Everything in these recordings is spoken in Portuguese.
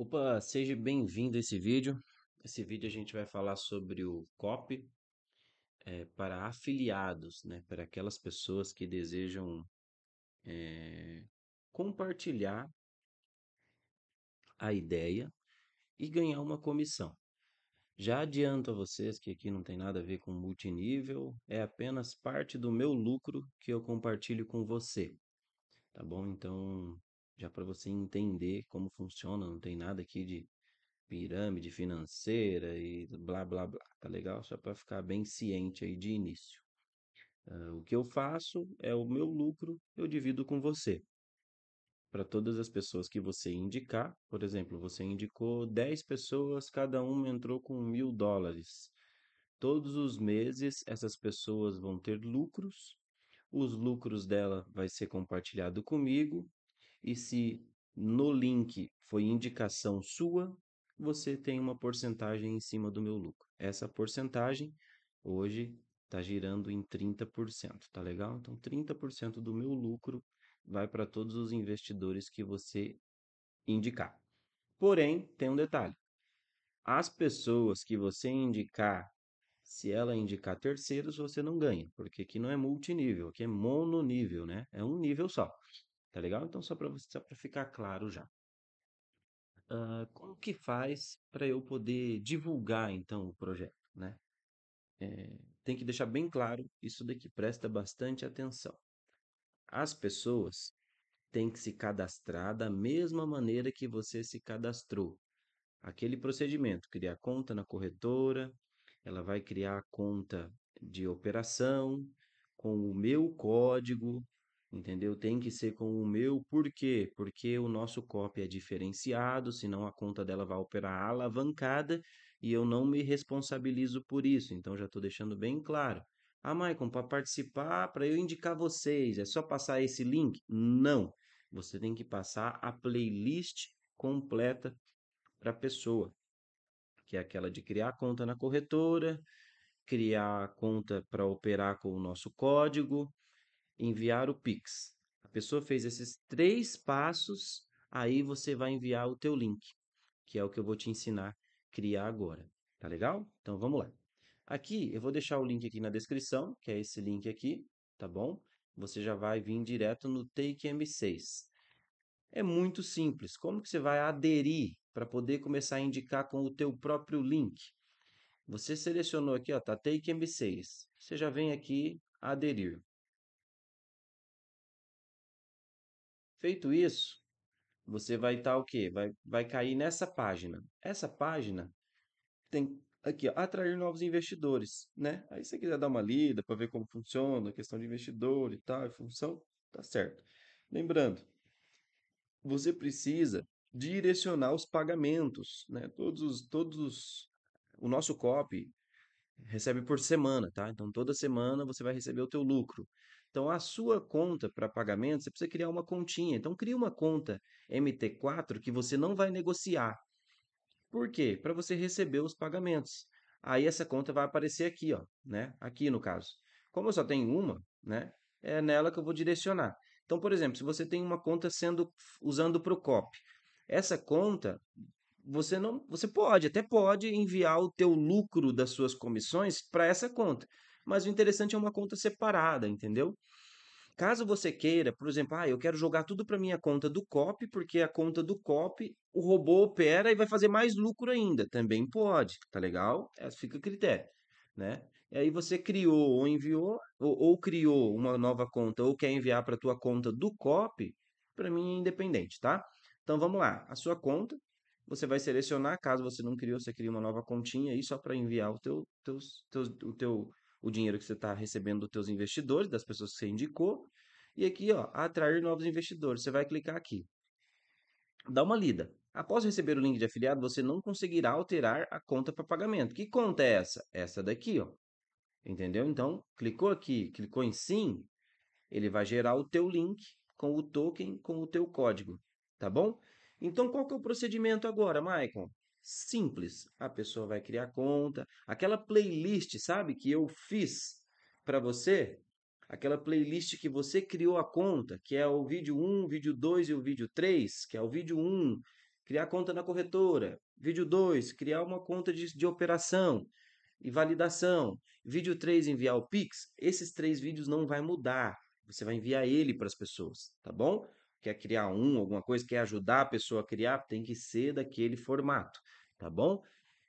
Opa, seja bem-vindo a esse vídeo. Esse vídeo a gente vai falar sobre o COP é, para afiliados, né? para aquelas pessoas que desejam é, compartilhar a ideia e ganhar uma comissão. Já adianto a vocês que aqui não tem nada a ver com multinível, é apenas parte do meu lucro que eu compartilho com você. Tá bom? Então, já para você entender como funciona, não tem nada aqui de pirâmide financeira e blá blá blá, tá legal? Só para ficar bem ciente aí de início. Uh, o que eu faço é o meu lucro, eu divido com você. Para todas as pessoas que você indicar, por exemplo, você indicou 10 pessoas, cada uma entrou com mil dólares. Todos os meses essas pessoas vão ter lucros, os lucros dela vai ser compartilhado comigo e se no link foi indicação sua, você tem uma porcentagem em cima do meu lucro. Essa porcentagem hoje está girando em 30%, tá legal? Então 30% do meu lucro vai para todos os investidores que você indicar. Porém, tem um detalhe. As pessoas que você indicar, se ela indicar terceiros, você não ganha, porque aqui não é multinível, aqui é mononível, né? É um nível só. Tá legal? Então, só para ficar claro já. Uh, como que faz para eu poder divulgar, então, o projeto, né? É, tem que deixar bem claro isso daqui, presta bastante atenção. As pessoas têm que se cadastrar da mesma maneira que você se cadastrou. Aquele procedimento, criar conta na corretora, ela vai criar a conta de operação com o meu código, entendeu? Tem que ser com o meu, por quê? Porque o nosso copy é diferenciado, senão a conta dela vai operar alavancada e eu não me responsabilizo por isso. Então já estou deixando bem claro. Ah, Maicon, para participar, para eu indicar vocês, é só passar esse link? Não. Você tem que passar a playlist completa para a pessoa, que é aquela de criar conta na corretora, criar conta para operar com o nosso código, enviar o Pix. A pessoa fez esses três passos, aí você vai enviar o teu link, que é o que eu vou te ensinar a criar agora. Tá legal? Então vamos lá. Aqui eu vou deixar o link aqui na descrição, que é esse link aqui, tá bom? Você já vai vir direto no Take M6. É muito simples. Como que você vai aderir para poder começar a indicar com o teu próprio link? Você selecionou aqui, ó, tá Take M6. Você já vem aqui aderir. Feito isso, você vai estar tá, o quê? Vai, vai cair nessa página. Essa página tem aqui, ó, atrair novos investidores, né? Aí se você quiser dar uma lida para ver como funciona a questão de investidor e tal, e função, tá certo. Lembrando, você precisa direcionar os pagamentos, né? Todos os, todos os, o nosso copy recebe por semana, tá? Então toda semana você vai receber o teu lucro. Então, a sua conta para pagamento, você precisa criar uma continha. Então, cria uma conta MT4 que você não vai negociar. Por quê? Para você receber os pagamentos. Aí essa conta vai aparecer aqui, ó, né? Aqui no caso. Como eu só tenho uma, né? É nela que eu vou direcionar. Então, por exemplo, se você tem uma conta sendo usando o cop, essa conta você não, você pode, até pode enviar o teu lucro das suas comissões para essa conta mas o interessante é uma conta separada, entendeu? Caso você queira, por exemplo, ah, eu quero jogar tudo para minha conta do COP, porque a conta do COP o robô opera e vai fazer mais lucro ainda. Também pode, tá legal? É, fica a critério, né? E aí você criou ou enviou, ou, ou criou uma nova conta, ou quer enviar para a tua conta do COP, para mim é independente, tá? Então vamos lá, a sua conta, você vai selecionar, caso você não criou, você cria uma nova continha aí só para enviar o teu, teus, teus, o teu o dinheiro que você está recebendo dos seus investidores, das pessoas que você indicou. E aqui, ó, atrair novos investidores. Você vai clicar aqui. Dá uma lida. Após receber o link de afiliado, você não conseguirá alterar a conta para pagamento. Que conta é essa? Essa daqui, ó. Entendeu? Então, clicou aqui, clicou em sim, ele vai gerar o teu link com o token, com o teu código, tá bom? Então, qual que é o procedimento agora, Maicon? simples. A pessoa vai criar conta. Aquela playlist, sabe, que eu fiz para você, aquela playlist que você criou a conta, que é o vídeo 1, vídeo 2 e o vídeo 3, que é o vídeo 1, criar conta na corretora. Vídeo 2, criar uma conta de, de operação e validação. Vídeo 3, enviar o Pix. Esses três vídeos não vai mudar. Você vai enviar ele para as pessoas, tá bom? Quer criar um, alguma coisa, quer ajudar a pessoa a criar, tem que ser daquele formato tá bom?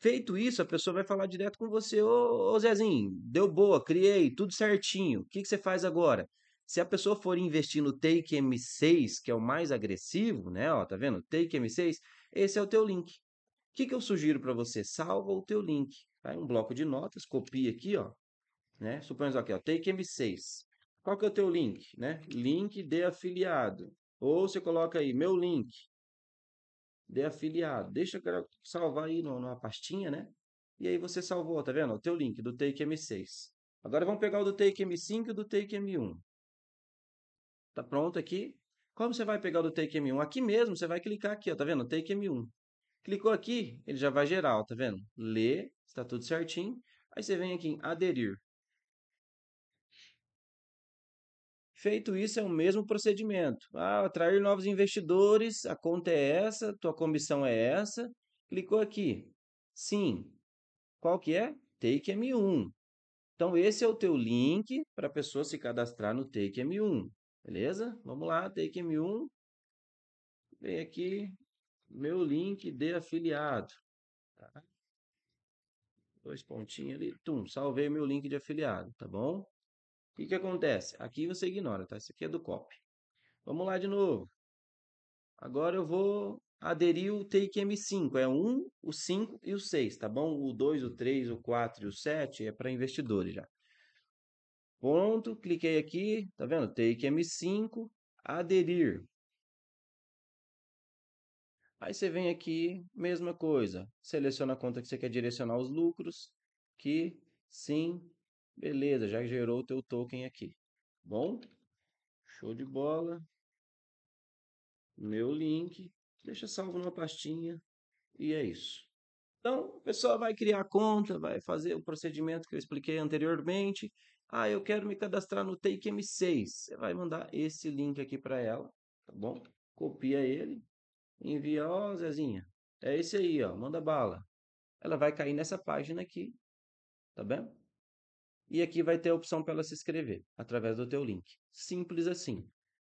Feito isso, a pessoa vai falar direto com você, ô, ô Zezinho, deu boa, criei, tudo certinho, o que, que você faz agora? Se a pessoa for investir no Take M6, que é o mais agressivo, né? Ó, tá vendo? Take M6, esse é o teu link. O que, que eu sugiro para você? Salva o teu link. aí Um bloco de notas, copia aqui, ó. Né? Suponhamos aqui, ó, Take M6. Qual que é o teu link? Né? Link de afiliado. Ou você coloca aí, meu link de afiliado. Deixa eu salvar aí numa pastinha, né? E aí você salvou, tá vendo? O teu link do Take M6. Agora vamos pegar o do Take M5 e do Take M1. Tá pronto aqui? Como você vai pegar o do Take M1? Aqui mesmo, você vai clicar aqui, ó, tá vendo? Take M1. Clicou aqui, ele já vai gerar, ó, tá vendo? Lê, está tudo certinho. Aí você vem aqui em aderir. Feito isso, é o mesmo procedimento. Ah, atrair novos investidores, a conta é essa, tua comissão é essa. Clicou aqui. Sim. Qual que é? Take M1. Então, esse é o teu link para a pessoa se cadastrar no Take M1. Beleza? Vamos lá, Take M1. Vem aqui, meu link de afiliado. Tá? Dois pontinhos ali. Tum, salvei meu link de afiliado, tá bom? O que, que acontece? Aqui você ignora, tá? Isso aqui é do copy. Vamos lá de novo. Agora eu vou aderir o take M5. É o 1, o 5 e o 6, tá bom? O 2, o 3, o 4 e o 7 é para investidores já. Ponto, cliquei aqui, tá vendo? Take M5, aderir. Aí você vem aqui, mesma coisa. Seleciona a conta que você quer direcionar os lucros, que sim, Beleza, já gerou o teu token aqui. Bom? Show de bola. Meu link. Deixa salvo numa pastinha. E é isso. Então, o pessoa vai criar a conta, vai fazer o procedimento que eu expliquei anteriormente. Ah, eu quero me cadastrar no Take M6. Você vai mandar esse link aqui para ela, tá bom? Copia ele, envia, ó, oh, Zezinha, é esse aí, ó, manda bala. Ela vai cair nessa página aqui, tá bem? E aqui vai ter a opção para ela se inscrever, através do teu link. Simples assim.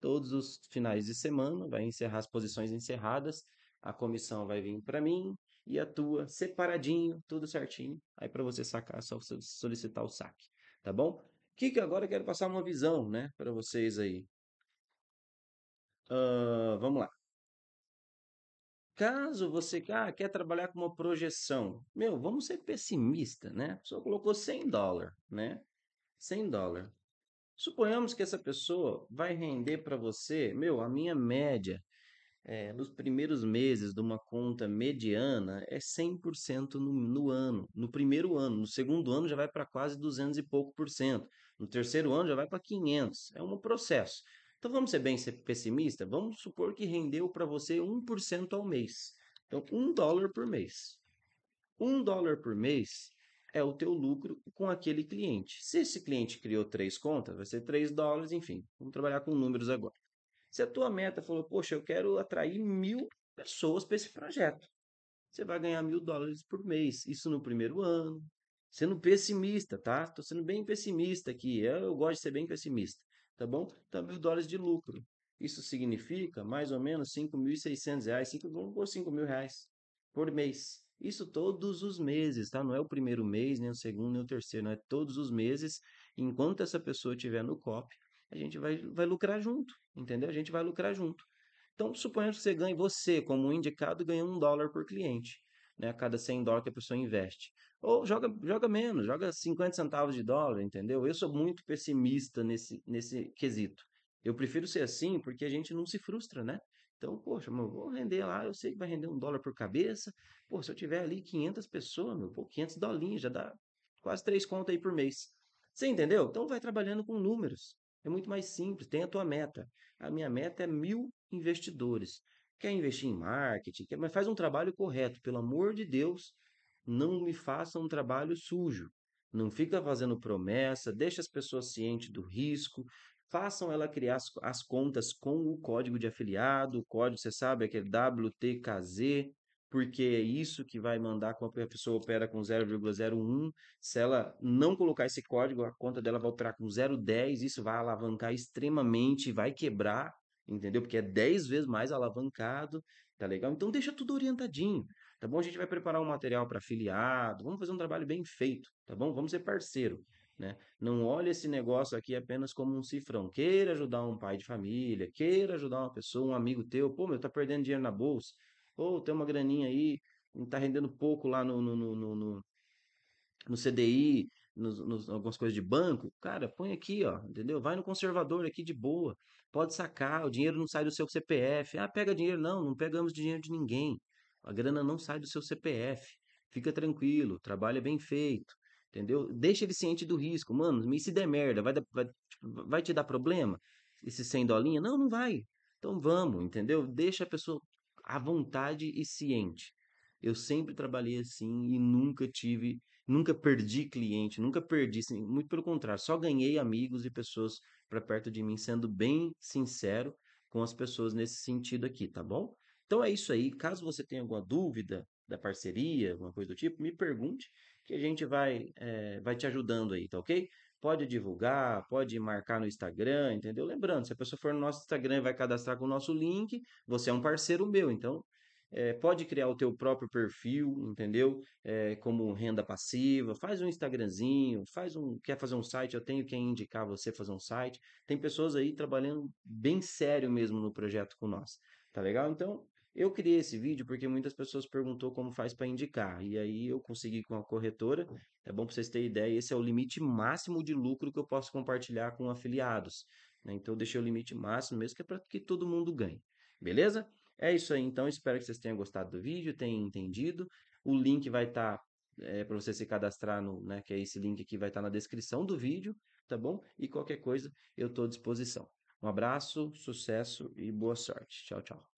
Todos os finais de semana, vai encerrar as posições encerradas, a comissão vai vir para mim e a tua, separadinho, tudo certinho. Aí para você sacar, só solicitar o saque, tá bom? que, que agora eu quero passar uma visão, né, para vocês aí. Uh, vamos lá. Caso você ah, quer trabalhar com uma projeção, meu, vamos ser pessimista, né? A pessoa colocou 100 dólares, né? 100 dólares. Suponhamos que essa pessoa vai render para você, meu, a minha média é, nos primeiros meses de uma conta mediana é 100% no, no ano, no primeiro ano. No segundo ano já vai para quase 200 e pouco por cento. No terceiro ano já vai para 500. É um processo. Então vamos ser bem pessimista, vamos supor que rendeu para você 1% ao mês. Então, um dólar por mês. Um dólar por mês é o teu lucro com aquele cliente. Se esse cliente criou três contas, vai ser três dólares, enfim. Vamos trabalhar com números agora. Se a tua meta falou, poxa, eu quero atrair mil pessoas para esse projeto, você vai ganhar mil dólares por mês. Isso no primeiro ano. Sendo pessimista, tá? Estou sendo bem pessimista aqui. Eu, eu gosto de ser bem pessimista tá bom? Então, mil dólares de lucro. Isso significa mais ou menos R$ 5.600, 5 ou 5 mil reais por mês. Isso todos os meses, tá? Não é o primeiro mês, nem o segundo, nem o terceiro, não é todos os meses. Enquanto essa pessoa estiver no COP, a gente vai, vai lucrar junto, entendeu? A gente vai lucrar junto. Então, suponhamos que você ganhe, você, como indicado, ganha um dólar por cliente né, a cada 100 dólares que a pessoa investe. Ou joga, joga menos, joga 50 centavos de dólar, entendeu? Eu sou muito pessimista nesse, nesse quesito. Eu prefiro ser assim porque a gente não se frustra, né? Então, poxa, meu, vou render lá, eu sei que vai render um dólar por cabeça. Pô, se eu tiver ali 500 pessoas, meu, pô, 500 dolinhos, já dá quase três contas aí por mês. Você entendeu? Então vai trabalhando com números. É muito mais simples, tem a tua meta. A minha meta é mil investidores quer investir em marketing, quer, mas faz um trabalho correto, pelo amor de Deus, não me faça um trabalho sujo. Não fica fazendo promessa, deixa as pessoas cientes do risco, façam ela criar as, as contas com o código de afiliado, o código, você sabe, aquele WTKZ, porque é isso que vai mandar quando a pessoa opera com 0,01. Se ela não colocar esse código, a conta dela vai operar com 0,10, isso vai alavancar extremamente, vai quebrar entendeu? Porque é 10 vezes mais alavancado, tá legal? Então deixa tudo orientadinho, tá bom? A gente vai preparar um material para afiliado, vamos fazer um trabalho bem feito, tá bom? Vamos ser parceiro, né? Não olha esse negócio aqui apenas como um cifrão. Queira ajudar um pai de família, queira ajudar uma pessoa, um amigo teu, pô, meu, tá perdendo dinheiro na bolsa, ou tem uma graninha aí, tá rendendo pouco lá no, no, no, no, no CDI, nos, nos, algumas coisas de banco, cara, põe aqui, ó, entendeu? Vai no conservador aqui de boa, Pode sacar, o dinheiro não sai do seu CPF. Ah, pega dinheiro. Não, não pegamos dinheiro de ninguém. A grana não sai do seu CPF. Fica tranquilo, trabalha é bem feito. Entendeu? Deixa ele ciente do risco. Mano, e se der merda, vai, vai, tipo, vai te dar problema? Esse 100 dolinha? Não, não vai. Então vamos, entendeu? Deixa a pessoa à vontade e ciente. Eu sempre trabalhei assim e nunca tive nunca perdi cliente, nunca perdi, assim, muito pelo contrário, só ganhei amigos e pessoas para perto de mim, sendo bem sincero com as pessoas nesse sentido aqui, tá bom? Então é isso aí. Caso você tenha alguma dúvida da parceria, alguma coisa do tipo, me pergunte que a gente vai, é, vai te ajudando aí, tá ok? Pode divulgar, pode marcar no Instagram, entendeu? Lembrando, se a pessoa for no nosso Instagram e vai cadastrar com o nosso link, você é um parceiro meu, então é, pode criar o teu próprio perfil, entendeu? É, como renda passiva, faz um Instagramzinho, faz um, quer fazer um site, eu tenho quem indicar você fazer um site. Tem pessoas aí trabalhando bem sério mesmo no projeto com nós, tá legal? Então, eu criei esse vídeo porque muitas pessoas perguntou como faz para indicar. E aí eu consegui com a corretora. É bom para vocês terem ideia, esse é o limite máximo de lucro que eu posso compartilhar com afiliados. Né? Então eu deixei o limite máximo mesmo, que é para que todo mundo ganhe. Beleza? É isso aí, então. Espero que vocês tenham gostado do vídeo, tenham entendido. O link vai estar tá, é, eh, para você se cadastrar no, né? Que é esse link aqui, vai estar tá na descrição do vídeo, tá bom? E qualquer coisa, eu estou à disposição. Um abraço, sucesso e boa sorte. Tchau, tchau.